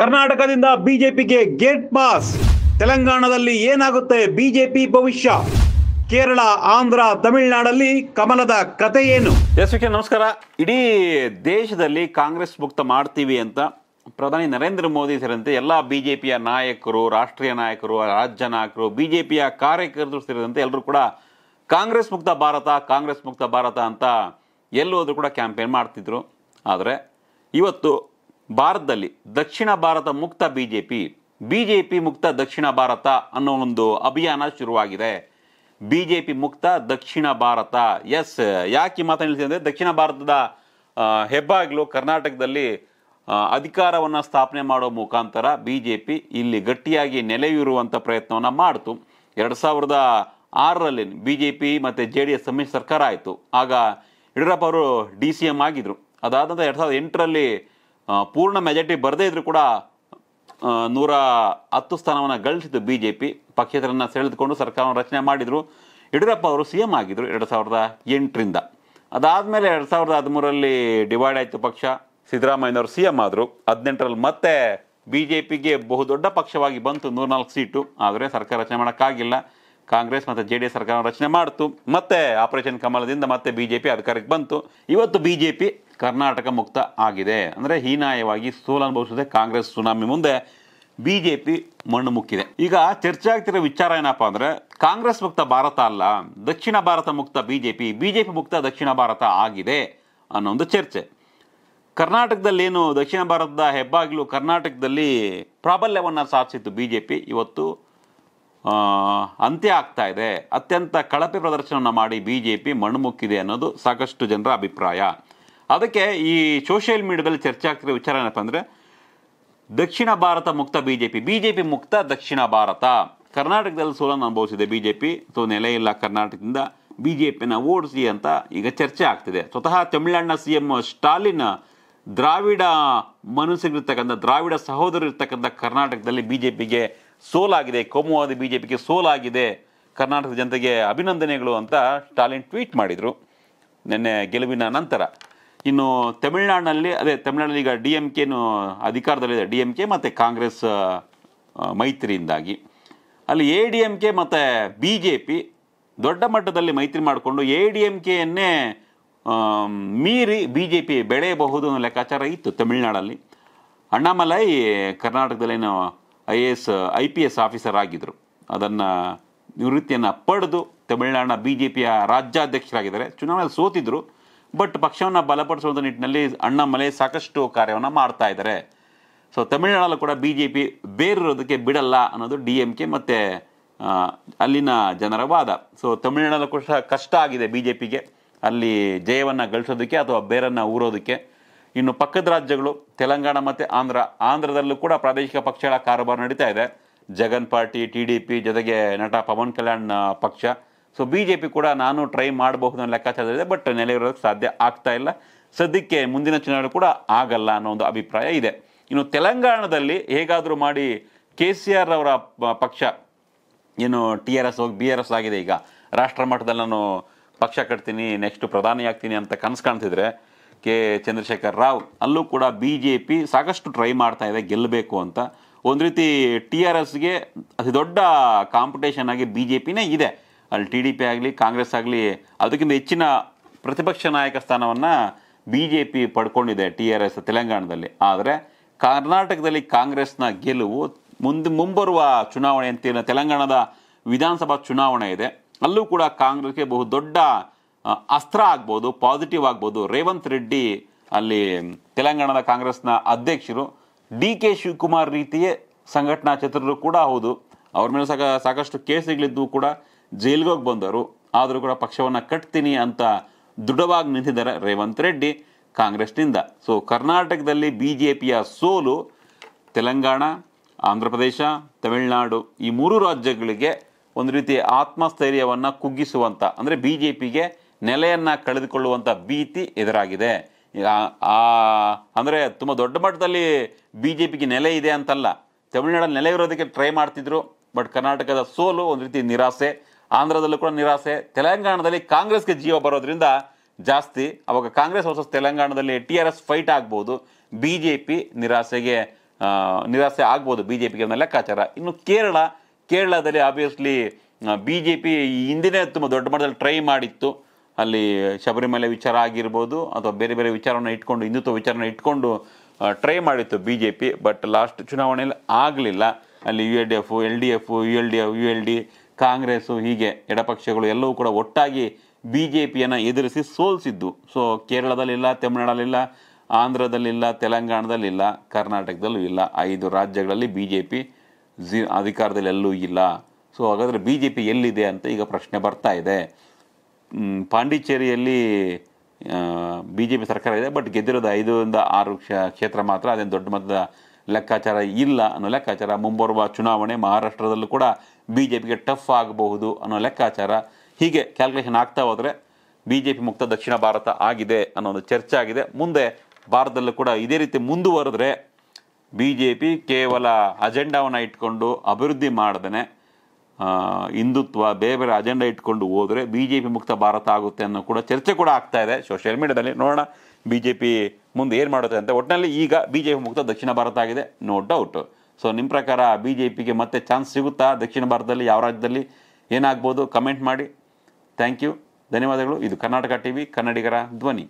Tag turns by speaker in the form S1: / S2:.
S1: ಕರ್ನಾಟಕದಿಂದ ಬಿಜೆಪಿಗೆ gate pass ತೆಲಂಗಾಣದಲ್ಲಿ ಏನಾಗುತ್ತೆ ಬಿಜೆಪಿ ಭವಿಷ್ಯ ಕೇರಳ ಆಂಧ್ರ ತಮಿಳುನಾಡಲ್ಲಿ ಕಮಲದ ಕತೆ ಏನು ಯಶಸ್ವಿ ನಮಸ್ಕಾರ ಇಡೀ ದೇಶದಲ್ಲಿ ಕಾಂಗ್ರೆಸ್ ಮುಕ್ತ ಮಾಡ್ತೀವಿ ಅಂತ ಪ್ರಧಾನಿ ನರೇಂದ್ರ ಮೋದಿ ಸೇರಿದಂತೆ ಎಲ್ಲ ಬಿಜೆಪಿಯ ನಾಯಕರು ರಾಷ್ಟ್ರೀಯ ನಾಯಕರು ರಾಜ್ಯ ನಾಯಕರು ಬಿಜೆಪಿಯ ಕಾರ್ಯಕರ್ತರು ಸೇರಿದಂತೆ ಎಲ್ಲರೂ ಕೂಡ ಕಾಂಗ್ರೆಸ್ ಮುಕ್ತ ಭಾರತ ಕಾಂಗ್ರೆಸ್ ಮುಕ್ತ ಭಾರತ ಅಂತ ಎಲ್ಲೋದ್ರೂ ಕೂಡ ಕ್ಯಾಂಪೇನ್ ಮಾಡ್ತಿದ್ರು ಆದರೆ ಇವತ್ತು ಭಾರತದಲ್ಲಿ ದಕ್ಷಿಣ ಭಾರತ ಮುಕ್ತ B B J P J P ಮುಕ್ತ ದಕ್ಷಿಣ ಭಾರತ ಅನ್ನೋ ಒಂದು ಅಭಿಯಾನ ಶುರುವಾಗಿದೆ ಬಿ ಜೆ ಪಿ ಮುಕ್ತ ದಕ್ಷಿಣ ಭಾರತ ಎಸ್ ಯಾಕೆ ಮಾತನಾಡ್ತೀನಿ ಅಂದರೆ ದಕ್ಷಿಣ ಭಾರತದ ಹೆಬ್ಬಾಗಿಲು ಕರ್ನಾಟಕದಲ್ಲಿ ಅಧಿಕಾರವನ್ನು ಸ್ಥಾಪನೆ ಮಾಡೋ ಮುಖಾಂತರ ಬಿ ಜೆ ಪಿ ಇಲ್ಲಿ ಗಟ್ಟಿಯಾಗಿ ನೆಲೆಯೂರುವಂಥ ಪ್ರಯತ್ನವನ್ನು ಮಾಡಿತು ಎರಡು ಸಾವಿರದ ಆರರಲ್ಲಿ ಬಿ ಜೆ ಪಿ ಮತ್ತು ಜೆ ಡಿ ಎಸ್ ಸಮ್ಮಿಶ್ರ ಸರ್ಕಾರ ಆಯಿತು ಆಗ ಯಡಿಯೂರಪ್ಪ ಅವರು ಡಿ ಸಿ ಎಮ್ ಆಗಿದ್ದರು ಅದಾದಂಥ ಎರಡು ಸಾವಿರದ ಎಂಟರಲ್ಲಿ ಪೂರ್ಣ ಮೆಜಾರಿಟಿ ಬರದೇ ಇದ್ರು ಕೂಡ ನೂರ ಹತ್ತು ಸ್ಥಾನವನ್ನು ಗಳಿಸಿತು ಬಿ ಜೆ ಪಿ ಪಕ್ಷೇತರನ್ನು ಸೆಳೆದುಕೊಂಡು ಸರ್ಕಾರವನ್ನು ರಚನೆ ಮಾಡಿದರು ಯಡಿಯೂರಪ್ಪ ಅವರು ಸಿ ಎಂ ಆಗಿದ್ದರು ಎರಡು ಸಾವಿರದ ಎಂಟರಿಂದ ಅದಾದಮೇಲೆ ಎರಡು ಸಾವಿರದ ಹದಿಮೂರರಲ್ಲಿ ಡಿವೈಡ್ ಆಯಿತು ಪಕ್ಷ ಸಿದ್ದರಾಮಯ್ಯನವರು ಸಿ ಎಂ ಆದರು ಹದಿನೆಂಟರಲ್ಲಿ ಮತ್ತೆ ಬಿ ಜೆ ಪಿಗೆ ಬಹುದೊಡ್ಡ ಪಕ್ಷವಾಗಿ ಬಂತು ನೂರ್ನಾಲ್ಕು ಸೀಟು ಆದರೆ ಸರ್ಕಾರ ರಚನೆ ಮಾಡೋಕ್ಕಾಗಿಲ್ಲ ಕಾಂಗ್ರೆಸ್ ಮತ್ತು ಜೆ ಡಿ ಎಸ್ ಸರ್ಕಾರ ರಚನೆ ಮಾಡಿತು ಮತ್ತೆ ಆಪರೇಷನ್ ಕಮಲದಿಂದ ಮತ್ತೆ ಬಿ ಜೆ ಪಿ ಅಧಿಕಾರಕ್ಕೆ ಬಂತು ಇವತ್ತು ಬಿ ಜೆ ಪಿ ಕರ್ನಾಟಕ ಮುಕ್ತ ಆಗಿದೆ ಅಂದರೆ ಹೀನಾಯವಾಗಿ ಸೋಲನುಭವಿಸಿದೆ ಕಾಂಗ್ರೆಸ್ ಸುನಾಮಿ ಮುಂದೆ ಬಿ ಜೆ ಪಿ ಮಣ್ಣು ಮುಕ್ಕಿದೆ ಈಗ ಚರ್ಚೆ ಆಗ್ತಿರೋ ವಿಚಾರ ಏನಪ್ಪ ಅಂದರೆ ಕಾಂಗ್ರೆಸ್ ಮುಕ್ತ ಭಾರತ ಅಲ್ಲ ದಕ್ಷಿಣ ಭಾರತ ಮುಕ್ತ B J P B J P ಮುಕ್ತ ದಕ್ಷಿಣ ಭಾರತ ಆಗಿದೆ ಅನ್ನೋ ಒಂದು ಚರ್ಚೆ ಕರ್ನಾಟಕದಲ್ಲಿ ಏನು ದಕ್ಷಿಣ ಭಾರತದ ಹೆಬ್ಬಾಗಿಲು ಕರ್ನಾಟಕದಲ್ಲಿ ಪ್ರಾಬಲ್ಯವನ್ನು ಸಾಧಿಸಿತ್ತು ಬಿ ಜೆ ಪಿ ಇವತ್ತು ಅಂತ್ಯ ಆಗ್ತಾ ಇದೆ ಅತ್ಯಂತ ಕಳಪೆ ಪ್ರದರ್ಶನವನ್ನು ಮಾಡಿ ಬಿ ಜೆ ಪಿ ಮಣ್ಣು ಮುಕ್ಕಿದೆ ಅನ್ನೋದು ಸಾಕಷ್ಟು ಜನರ ಅಭಿಪ್ರಾಯ ಅದಕ್ಕೆ ಈ ಸೋಷಿಯಲ್ ಮೀಡಿಯಾದಲ್ಲಿ ಚರ್ಚೆ ಆಗ್ತಿರೋ ವಿಚಾರ ಏನಪ್ಪ ಅಂದರೆ ದಕ್ಷಿಣ ಭಾರತ ಮುಕ್ತ B J P B J P ಮುಕ್ತ ದಕ್ಷಿಣ ಭಾರತ ಕರ್ನಾಟಕದಲ್ಲಿ ಸೋಲನ್ನು ಅನುಭವಿಸಿದೆ ಬಿ ಜೆ ಪಿ ಸೊ ನೆಲೆ ಇಲ್ಲ ಕರ್ನಾಟಕದಿಂದ ಬಿ ಜೆ ಪಿನ ಓಡಿಸಿ ಅಂತ ಈಗ ಚರ್ಚೆ ಆಗ್ತಿದೆ ಸ್ವತಃ ತಮಿಳುನಾಡಿನ ಸಿ ಎಂ ಸ್ಟಾಲಿನ್ ದ್ರಾವಿಡ ಮನಸ್ಸಿಗಿರ್ತಕ್ಕಂಥ ದ್ರಾವಿಡ ಸಹೋದರಿರ್ತಕ್ಕಂಥ ಇರ್ತಕ್ಕಂಥ ಕರ್ನಾಟಕದಲ್ಲಿ ಬಿ ಜೆ ಪಿಗೆ ಸೋಲಾಗಿದೆ ಕೋಮುವಾದಿ ಬಿ ಜೆ ಪಿಗೆ ಸೋಲಾಗಿದೆ ಕರ್ನಾಟಕದ ಜನತೆಗೆ ಅಭಿನಂದನೆಗಳು ಅಂತ ಸ್ಟಾಲಿನ್ ಟ್ವೀಟ್ ಮಾಡಿದರು ನಿನ್ನೆ ಗೆಲುವಿನ ನಂತರ ಇನ್ನು ತಮಿಳ್ನಾಡಿನಲ್ಲಿ ಅದೇ ತಮಿಳ್ನಾಡಲ್ಲಿ ಈಗ ಡಿ ಎಮ್ ಕೆನು ಅಧಿಕಾರದಲ್ಲಿದೆ ಡಿ ಎಮ್ ಕೆ ಮತ್ತು ಕಾಂಗ್ರೆಸ್ ಮೈತ್ರಿಯಿಂದಾಗಿ ಅಲ್ಲಿ ಎ ಡಿ ಎಮ್ ಕೆ ಮತ್ತು ಬಿ ಜೆ ಪಿ ದೊಡ್ಡ ಮಟ್ಟದಲ್ಲಿ ಮೈತ್ರಿ ಮಾಡಿಕೊಂಡು ಎ ಡಿ ಎಮ್ ಕೆಯನ್ನೇ ಮೀರಿ ಬಿ ಜೆ ಪಿ ಬೆಳೆಯಬಹುದು ಅನ್ನೋ ಲೆಕ್ಕಾಚಾರ ಇತ್ತು ತಮಿಳ್ನಾಡಲ್ಲಿ ಅಣ್ಣಾಮಲೈ ಕರ್ನಾಟಕದಲ್ಲೇನು I A S I P S officer ಆಗಿದ್ದರು ಅದನ್ನು ನಿವೃತ್ತಿಯನ್ನು ಪಡೆದು ತಮಿಳ್ನಾಡಿನ ಬಿ ಜೆ ಪಿಯ ರಾಜ್ಯಾಧ್ಯಕ್ಷರಾಗಿದ್ದಾರೆ ಚುನಾವಣೆಯಲ್ಲಿ ಸೋತಿದ್ರು ಬಟ್ ಪಕ್ಷವನ್ನು ಬಲಪಡಿಸುವಂಥ ನಿಟ್ಟಿನಲ್ಲಿ ಅಣ್ಣಾಮಲೆ ಸಾಕಷ್ಟು ಕಾರ್ಯವನ್ನು ಮಾಡ್ತಾ ಇದ್ದಾರೆ ಸೊ ತಮಿಳುನಾಡಲ್ಲೂ ಕೂಡ ಬಿ ಜೆ ಪಿ ಬೇರಿರೋದಕ್ಕೆ ಬಿಡಲ್ಲ ಅನ್ನೋದು ಡಿ ಎಮ್ ಕೆ ಮತ್ತು ಅಲ್ಲಿನ ಜನರ ವಾದ ಸೊ ತಮಿಳುನಾಡಲ್ಲೂ ಕೂಡ ಕಷ್ಟ ಆಗಿದೆ ಬಿ ಜೆ ಪಿಗೆ ಅಲ್ಲಿ ಜಯವನ್ನು ಗಳಿಸೋದಕ್ಕೆ ಅಥವಾ ಬೇರನ್ನು ಊರೋದಕ್ಕೆ ಇನ್ನು ಪಕ್ಕದ ರಾಜ್ಯಗಳು ತೆಲಂಗಾಣ ಮತ್ತು ಆಂಧ್ರ ಆಂಧ್ರದಲ್ಲೂ ಕೂಡ ಪ್ರಾದೇಶಿಕ ಪಕ್ಷಗಳ ಕಾರೋಬಾರ ನಡೀತಾ ಇದೆ Jagan party T D P ಜೊತೆಗೆ ನಟ ಪವನ್ ಕಲ್ಯಾಣ್ ಪಕ್ಷ ಸೊ ಬಿ ಜೆ ಪಿ ಕೂಡ ನಾನು ಟ್ರೈ ಮಾಡಬಹುದು ಅನ್ನೋ ಇದೆ ಬಟ್ ನೆಲೆಗಿರೋದಕ್ಕೆ ಸಾಧ್ಯ ಆಗ್ತಾ ಇಲ್ಲ ಸದ್ಯಕ್ಕೆ ಮುಂದಿನ ಚುನಾವಣೆ ಕೂಡ ಆಗಲ್ಲ ಅನ್ನೋ ಒಂದು ಅಭಿಪ್ರಾಯ ಇದೆ ಇನ್ನು ತೆಲಂಗಾಣದಲ್ಲಿ ಹೇಗಾದರೂ ಮಾಡಿ ಕೆ ಸಿ ಆರ್ ಅವರ ಪಕ್ಷ ಏನು ಟಿ ಆರ್ ಎಸ್ ಹೋಗಿ ಬಿ ಆರ್ ಎಸ್ ಆಗಿದೆ ಈಗ ರಾಷ್ಟ್ರ ಮಟ್ಟದಲ್ಲಿ ನಾನು ಪಕ್ಷ ಕಟ್ತೀನಿ ನೆಕ್ಸ್ಟ್ ಪ್ರಧಾನಿ ಆಗ್ತೀನಿ ಅಂತ ಕನಸು ಕಾಣ್ತಿದ್ರೆ ಕೆ ಚಂದ್ರಶೇಖರ್ ರಾವ್ ಅಲ್ಲೂ ಕೂಡ ಬಿ ಜೆ ಪಿ ಸಾಕಷ್ಟು ಟ್ರೈ ಮಾಡ್ತಾ ಇದೆ ಗೆಲ್ಲಬೇಕು ಅಂತ ಒಂದು ರೀತಿ ಟಿ ಆರ್ ಎಸ್ಗೆ ಅತಿ ದೊಡ್ಡ ಕಾಂಪಿಟೇಷನ್ ಆಗಿ ಬಿ ಜೆ ಪಿನೇ ಇದೆ ಅಲ್ಲಿ ಟಿ ಡಿ ಪಿ ಆಗಲಿ ಕಾಂಗ್ರೆಸ್ ಆಗಲಿ ಅದಕ್ಕಿಂತ ಹೆಚ್ಚಿನ ಪ್ರತಿಪಕ್ಷ ನಾಯಕ ಸ್ಥಾನವನ್ನು ಬಿ ಜೆ ಪಿ ಪಡ್ಕೊಂಡಿದೆ ಟಿ ಆರ್ ಎಸ್ ತೆಲಂಗಾಣದಲ್ಲಿ ಆದರೆ ಕರ್ನಾಟಕದಲ್ಲಿ ಕಾಂಗ್ರೆಸ್ನ ಗೆಲುವು ಮುಂದೆ ಮುಂಬರುವ ಚುನಾವಣೆ ಅಂತ ತೆಲಂಗಾಣದ ವಿಧಾನಸಭಾ ಚುನಾವಣೆ ಇದೆ ಅಲ್ಲೂ ಕೂಡ ಕಾಂಗ್ರೆಸ್ಗೆ ಬಹು ದೊಡ್ಡ ಅಸ್ತ್ರ ಆಗ್ಬೋದು ಪಾಸಿಟಿವ್ ಆಗ್ಬೋದು ರೇವಂತ್ ರೆಡ್ಡಿ ಅಲ್ಲಿ ತೆಲಂಗಾಣದ ಕಾಂಗ್ರೆಸ್ನ ಅಧ್ಯಕ್ಷರು ಡಿ ಕೆ ಶಿವಕುಮಾರ್ ರೀತಿಯೇ ಸಂಘಟನಾ ಚತುರರು ಕೂಡ ಹೌದು ಅವ್ರ ಮೇಲೆ ಸಾಕಷ್ಟು ಕೇಸುಗಳಿದ್ದು ಕೂಡ ಜೈಲಿಗೆ ಹೋಗಿ ಬಂದರು ಆದರೂ ಕೂಡ ಪಕ್ಷವನ್ನು ಕಟ್ತೀನಿ ಅಂತ ದೃಢವಾಗಿ ನಿಂತಿದ್ದಾರೆ ರೇವಂತ್ ರೆಡ್ಡಿ ಕಾಂಗ್ರೆಸ್ನಿಂದ ಸೊ ಕರ್ನಾಟಕದಲ್ಲಿ ಬಿ ಜೆ ಪಿಯ ಸೋಲು ತೆಲಂಗಾಣ ಆಂಧ್ರ ಪ್ರದೇಶ ತಮಿಳುನಾಡು ಈ ಮೂರು ರಾಜ್ಯಗಳಿಗೆ ಒಂದು ರೀತಿ ಆತ್ಮಸ್ಥೈರ್ಯವನ್ನು ಕುಗ್ಗಿಸುವಂಥ ಅಂದರೆ ಬಿ ಜೆ ಪಿಗೆ ನೆಲೆಯನ್ನು ಕಳೆದುಕೊಳ್ಳುವಂಥ ಭೀತಿ ಎದುರಾಗಿದೆ ಅಂದರೆ ತುಂಬ ದೊಡ್ಡ ಮಟ್ಟದಲ್ಲಿ ಬಿ ಜೆ ಪಿಗೆ ನೆಲೆ ಇದೆ ಅಂತಲ್ಲ ತಮಿಳುನಾಡಲ್ಲಿ ನೆಲೆ ಇರೋದಕ್ಕೆ ಟ್ರೈ ಮಾಡ್ತಿದ್ರು ಬಟ್ ಕರ್ನಾಟಕದ ಸೋಲು ಒಂದು ರೀತಿ ನಿರಾಸೆ ಆಂಧ್ರದಲ್ಲೂ ಕೂಡ ನಿರಾಸೆ ತೆಲಂಗಾಣದಲ್ಲಿ ಕಾಂಗ್ರೆಸ್ಗೆ ಜೀವ ಬರೋದ್ರಿಂದ ಜಾಸ್ತಿ ಅವಾಗ ಕಾಂಗ್ರೆಸ್ ವರ್ಸಸ್ ತೆಲಂಗಾಣದಲ್ಲಿ ಟಿ ಆರ್ ಎಸ್ ಫೈಟ್ ಆಗ್ಬೋದು ಬಿ ಜೆ ಪಿ ನಿರಾಸೆಗೆ ನಿರಾಸೆ ಆಗ್ಬೋದು ಬಿ ಜೆ ಪಿಗೆ ಅನ್ನೋ ಲೆಕ್ಕಾಚಾರ ಇನ್ನು ಕೇರಳ ಕೇರಳದಲ್ಲಿ ಆಬ್ವಿಯಸ್ಲಿ ಬಿ ಜೆ ಪಿ ಹಿಂದಿನೇ ತುಂಬ ದೊಡ್ಡ ಮಟ್ಟದಲ್ಲಿ ಟ್ರೈ ಮಾಡಿತ್ತು ಅಲ್ಲಿ ಶಬರಿಮಲೆ ವಿಚಾರ ಆಗಿರ್ಬೋದು ಅಥವಾ ಬೇರೆ ಬೇರೆ ವಿಚಾರವನ್ನು ಇಟ್ಕೊಂಡು ಹಿಂದುತ್ವ ವಿಚಾರನ ಇಟ್ಕೊಂಡು ಟ್ರೈ ಮಾಡಿತ್ತು B J P but last ಚುನಾವಣೆಯಲ್ಲಿ ಆಗಲಿಲ್ಲ ಅಲ್ಲಿ U A D F L D F U L D F U L D Congress ಹೀಗೆ ಎಡಪಕ್ಷಗಳು ಎಲ್ಲವೂ ಕೂಡ ಒಟ್ಟಾಗಿ ಬಿ ಜೆ ಪಿಯನ್ನು ಎದುರಿಸಿ ಸೋಲಿಸಿದ್ದು ಸೊ ಕೇರಳದಲ್ಲಿಲ್ಲ ತಮಿಳುನಾಡಲ್ಲಿಲ್ಲ ಆಂಧ್ರದಲ್ಲಿಲ್ಲ ತೆಲಂಗಾಣದಲ್ಲಿಲ್ಲ ಕರ್ನಾಟಕದಲ್ಲೂ ಇಲ್ಲ ಐದು ರಾಜ್ಯಗಳಲ್ಲಿ ಬಿ ಜೆ ಪಿ ಜಿ ಅಧಿಕಾರದಲ್ಲಿ ಎಲ್ಲೂ ಇಲ್ಲ ಸೊ ಹಾಗಾದರೆ ಬಿ ಜೆ ಪಿ ಎಲ್ಲಿದೆ ಅಂತ ಈಗ ಪ್ರಶ್ನೆ ಬರ್ತಾ ಇದೆ ಪಾಂಡಿಚೇರಿಯಲ್ಲಿ ಬಿ ಜೆ ಪಿ ಸರ್ಕಾರ ಇದೆ ಬಟ್ ಗೆದ್ದಿರೋದು ಐದರಿಂದ ಆರು ಕ್ಷೇತ್ರ ಮಾತ್ರ ಅದೇನು ದೊಡ್ಡ ಮಟ್ಟದ ಲೆಕ್ಕಾಚಾರ ಇಲ್ಲ ಅನ್ನೋ ಲೆಕ್ಕಾಚಾರ ಮುಂಬರುವ ಚುನಾವಣೆ ಮಹಾರಾಷ್ಟ್ರದಲ್ಲೂ ಕೂಡ ಬಿ ಜೆ ಪಿಗೆ ಟಫ್ ಆಗಬಹುದು ಅನ್ನೋ ಲೆಕ್ಕಾಚಾರ ಹೀಗೆ ಕ್ಯಾಲ್ಕುಲೇಷನ್ ಆಗ್ತಾ ಹೋದರೆ ಬಿ ಜೆ ಪಿ ಮುಕ್ತ ದಕ್ಷಿಣ ಭಾರತ ಆಗಿದೆ ಅನ್ನೋ ಒಂದು ಚರ್ಚೆ ಆಗಿದೆ ಮುಂದೆ ಭಾರತದಲ್ಲೂ ಕೂಡ ಇದೇ ರೀತಿ ಮುಂದುವರೆದ್ರೆ ಬಿ ಜೆ ಪಿ ಕೇವಲ ಅಜೆಂಡಾವನ್ನು ಇಟ್ಕೊಂಡು ಅಭಿವೃದ್ಧಿ ಮಾಡ್ದೇನೆ ಹಿಂದುತ್ವ ಬೇರೆ ಬೇರೆ ಅಜೆಂಡ ಇಟ್ಕೊಂಡು ಹೋದರೆ ಬಿ ಜೆ ಪಿ ಮುಕ್ತ ಭಾರತ ಆಗುತ್ತೆ ಅನ್ನೋ ಕೂಡ ಚರ್ಚೆ ಕೂಡ ಆಗ್ತಾ ಇದೆ ಸೋಷಿಯಲ್ ಮೀಡಿಯಾದಲ್ಲಿ ನೋಡೋಣ ಬಿ ಜೆ ಪಿ ಮುಂದೆ ಏನು ಮಾಡುತ್ತೆ ಅಂತ ಒಟ್ಟಿನಲ್ಲಿ ಈಗ ಬಿ ಜೆ ಪಿ ಮುಕ್ತ ದಕ್ಷಿಣ ಭಾರತ ಆಗಿದೆ ನೋ ಡೌಟ್ ಸೊ ನಿಮ್ಮ ಪ್ರಕಾರ ಬಿ ಜೆ ಪಿಗೆ ಮತ್ತೆ ಚಾನ್ಸ್ ಸಿಗುತ್ತಾ ದಕ್ಷಿಣ ಭಾರತದಲ್ಲಿ ಯಾವ ರಾಜ್ಯದಲ್ಲಿ ಏನಾಗ್ಬೋದು ಕಮೆಂಟ್ ಮಾಡಿ ಥ್ಯಾಂಕ್ ಯು ಧನ್ಯವಾದಗಳು ಇದು ಕರ್ನಾಟಕ ಟಿ ವಿ ಕನ್ನಡಿಗರ ಧ್ವನಿ